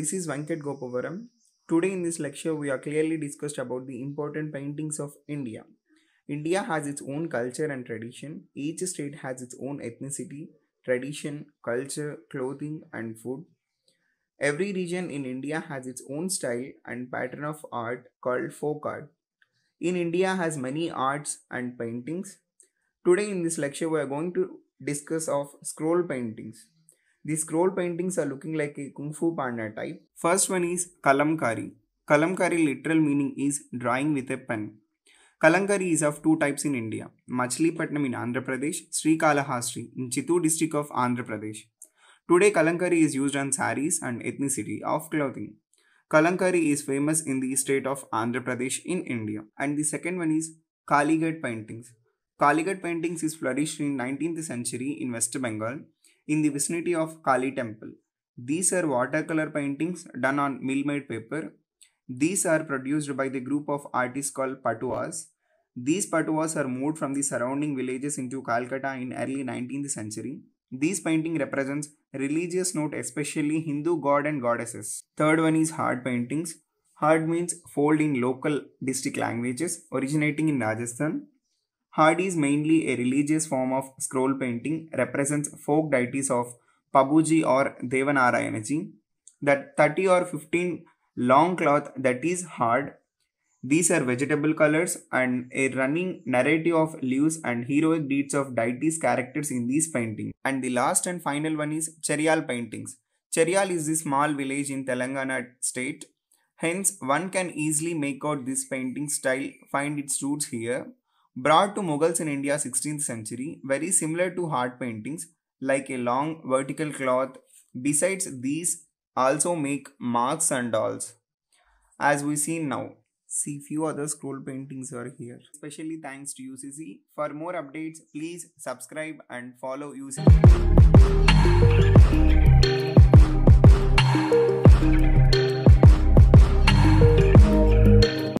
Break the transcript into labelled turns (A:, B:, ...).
A: this is Vanket Gopavaram. Today in this lecture we are clearly discussed about the important paintings of India. India has its own culture and tradition. Each state has its own ethnicity, tradition, culture, clothing and food. Every region in India has its own style and pattern of art called folk art. In India has many arts and paintings. Today in this lecture we are going to discuss of scroll paintings. The scroll paintings are looking like a Kung Fu Panda type. First one is Kalamkari. Kalamkari literal meaning is drawing with a pen. Kalamkari is of two types in India. Machilipatnam in Andhra Pradesh, Srikalahastri in Chittoor district of Andhra Pradesh. Today Kalamkari is used on saris and ethnicity of clothing. Kalamkari is famous in the state of Andhra Pradesh in India. And the second one is Kaligat paintings. Kaligat paintings is flourished in 19th century in West Bengal in the vicinity of Kali temple. These are watercolor paintings done on mill-made paper. These are produced by the group of artists called Patuas. These Patuas are moved from the surrounding villages into Calcutta in early 19th century. These painting represents religious note especially Hindu god and goddesses. Third one is hard paintings. Hard means fold in local district languages originating in Rajasthan. Hardy's is mainly a religious form of scroll painting, represents folk deities of Pabuji or Devanarayanaji. That 30 or 15 long cloth that is hard. These are vegetable colors and a running narrative of leaves and heroic deeds of deities characters in these paintings. And the last and final one is Cherial paintings. Cherial is a small village in Telangana state. Hence, one can easily make out this painting style, find its roots here brought to Mughals in India 16th century, very similar to hard paintings like a long vertical cloth. Besides these also make marks and dolls as we see now. See few other scroll paintings are here. Especially thanks to UCC. For more updates, please subscribe and follow UCC.